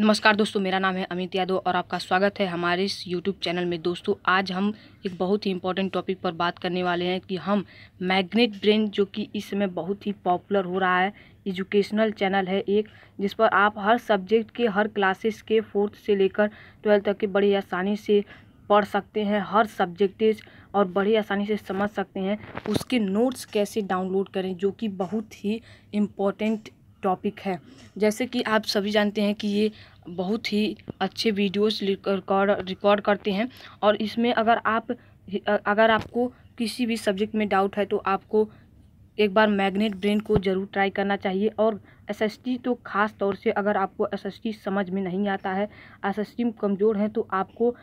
नमस्कार दोस्तों मेरा नाम है अमित यादव और आपका स्वागत है हमारे इस यूट्यूब चैनल में दोस्तों आज हम एक बहुत ही इंपॉर्टेंट टॉपिक पर बात करने वाले हैं कि हम मैग्नेट ब्रेन जो कि इस समय बहुत ही पॉपुलर हो रहा है एजुकेशनल चैनल है एक जिस पर आप हर सब्जेक्ट के हर क्लासेस के फोर्थ से लेकर ट्वेल्थ तक के बड़ी आसानी से पढ़ सकते हैं हर सब्जेक्टेज और बड़ी आसानी से समझ सकते हैं उसके नोट्स कैसे डाउनलोड करें जो कि बहुत ही इम्पोर्टेंट टॉपिक है जैसे कि आप सभी जानते हैं कि ये बहुत ही अच्छे वीडियोस रिकॉर्ड रिकॉर्ड करते हैं और इसमें अगर आप अगर आपको किसी भी सब्जेक्ट में डाउट है तो आपको एक बार मैग्नेट ब्रेन को ज़रूर ट्राई करना चाहिए और एसएसटी तो ख़ास तौर से अगर आपको एसएसटी समझ में नहीं आता है एसएसटी कमज़ोर है तो आपको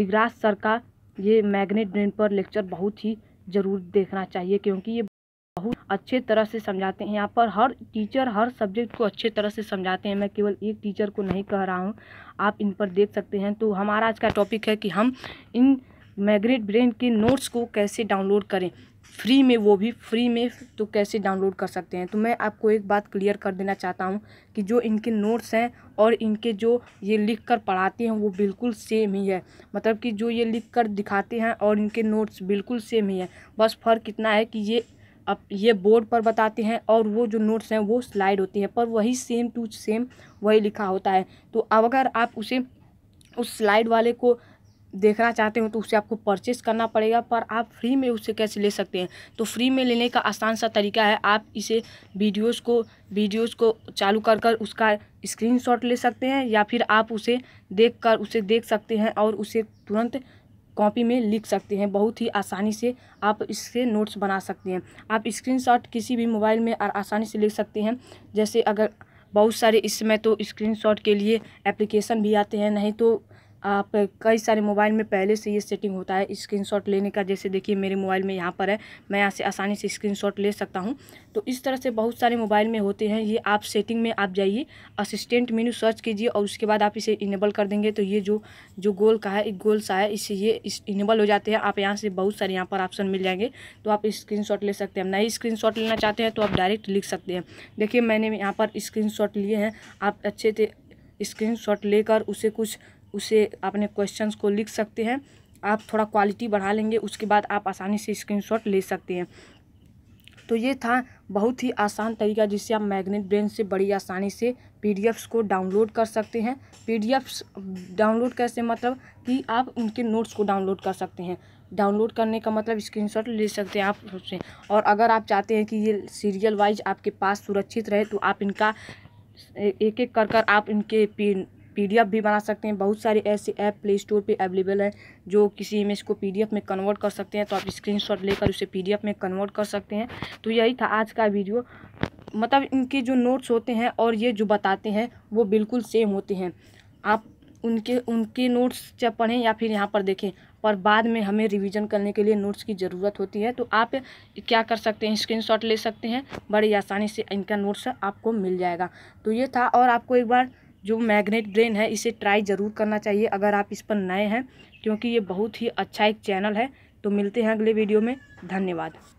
दिगराज सर का ये मैग्नेट ब्रेन पर लेक्चर बहुत ही ज़रूर देखना चाहिए क्योंकि ये बहुत अच्छे तरह से समझाते हैं यहाँ पर हर टीचर हर सब्जेक्ट को अच्छे तरह से समझाते हैं मैं केवल एक टीचर को नहीं कह रहा हूँ आप इन पर देख सकते हैं तो हमारा आज का टॉपिक है कि हम इन मैग्रेट ब्रेन के नोट्स को कैसे डाउनलोड करें फ्री में वो भी फ्री में तो कैसे डाउनलोड कर सकते हैं तो मैं आपको एक बात क्लियर कर देना चाहता हूँ कि जो इनके नोट्स हैं और इनके जो ये लिख कर पढ़ाते हैं वो बिल्कुल सेम ही है मतलब कि जो ये लिख कर दिखाते हैं और इनके नोट्स बिल्कुल सेम ही है बस फ़र्क इतना है कि ये अब ये बोर्ड पर बताते हैं और वो जो नोट्स हैं वो स्लाइड होती है पर वही सेम टू सेम वही लिखा होता है तो अब अगर आप उसे उस स्लाइड वाले को देखना चाहते हो तो उसे आपको परचेस करना पड़ेगा पर आप फ्री में उसे कैसे ले सकते हैं तो फ्री में लेने का आसान सा तरीका है आप इसे वीडियोस को वीडियोस को चालू कर कर उसका स्क्रीनशॉट ले सकते हैं या फिर आप उसे देख कर उसे देख सकते हैं और उसे तुरंत कॉपी में लिख सकते हैं बहुत ही आसानी से आप इससे नोट्स बना सकते हैं आप स्क्रीनशॉट किसी भी मोबाइल में आसानी से लिख सकते हैं जैसे अगर बहुत सारे इसमें तो स्क्रीनशॉट के लिए एप्लीकेशन भी आते हैं नहीं तो आप कई सारे मोबाइल में पहले से ये सेटिंग होता है स्क्रीनशॉट लेने का जैसे देखिए मेरे मोबाइल में यहाँ पर है मैं यहाँ से आसानी से स्क्रीनशॉट ले सकता हूँ तो इस तरह से बहुत सारे मोबाइल में होते हैं ये आप सेटिंग में आप जाइए असिस्टेंट मेन्यू सर्च कीजिए और उसके बाद आप इसे इनेबल कर देंगे तो ये जो जो गोल का है गोल सा है इससे ये इस इनेबल हो जाते हैं आप यहाँ से बहुत सारे यहाँ पर ऑप्शन मिल जाएंगे तो आप स्क्रीन ले सकते हैं नई स्क्रीन लेना चाहते हैं तो आप डायरेक्ट लिख सकते हैं देखिए मैंने यहाँ पर स्क्रीन लिए हैं आप अच्छे से स्क्रीन लेकर उसे कुछ उसे अपने क्वेश्चंस को लिख सकते हैं आप थोड़ा क्वालिटी बढ़ा लेंगे उसके बाद आप आसानी से स्क्रीनशॉट ले सकते हैं तो ये था बहुत ही आसान तरीका जिससे आप मैग्नेट ब्रेन से बड़ी आसानी से पी को डाउनलोड कर सकते हैं पी डाउनलोड कैसे मतलब कि आप उनके नोट्स को डाउनलोड कर सकते हैं डाउनलोड करने का मतलब स्क्रीनशॉट ले सकते हैं आप उससे और अगर आप चाहते हैं कि ये सीरियल वाइज आपके पास सुरक्षित रहे तो आप इनका एक एक कर कर आप इनके पी भी बना सकते हैं बहुत सारे ऐसे ऐप प्ले स्टोर पर अवेलेबल है जो किसी इमेज को पी में कन्वर्ट कर सकते हैं तो आप स्क्रीन लेकर उसे पी में कन्वर्ट कर सकते हैं तो यही था आज का वीडियो मतलब इनके जो नोट्स होते हैं और ये जो बताते हैं वो बिल्कुल सेम होते हैं आप उनके उनके नोट्स जब पढ़ें या फिर यहाँ पर देखें पर बाद में हमें रिवीजन करने के लिए नोट्स की ज़रूरत होती है तो आप क्या कर सकते हैं स्क्रीनशॉट ले सकते हैं बड़ी आसानी से इनका नोट्स आपको मिल जाएगा तो ये था और आपको एक बार जो मैग्नेट ब्रेन है इसे ट्राई ज़रूर करना चाहिए अगर आप इस पर नए हैं क्योंकि ये बहुत ही अच्छा एक चैनल है तो मिलते हैं अगले वीडियो में धन्यवाद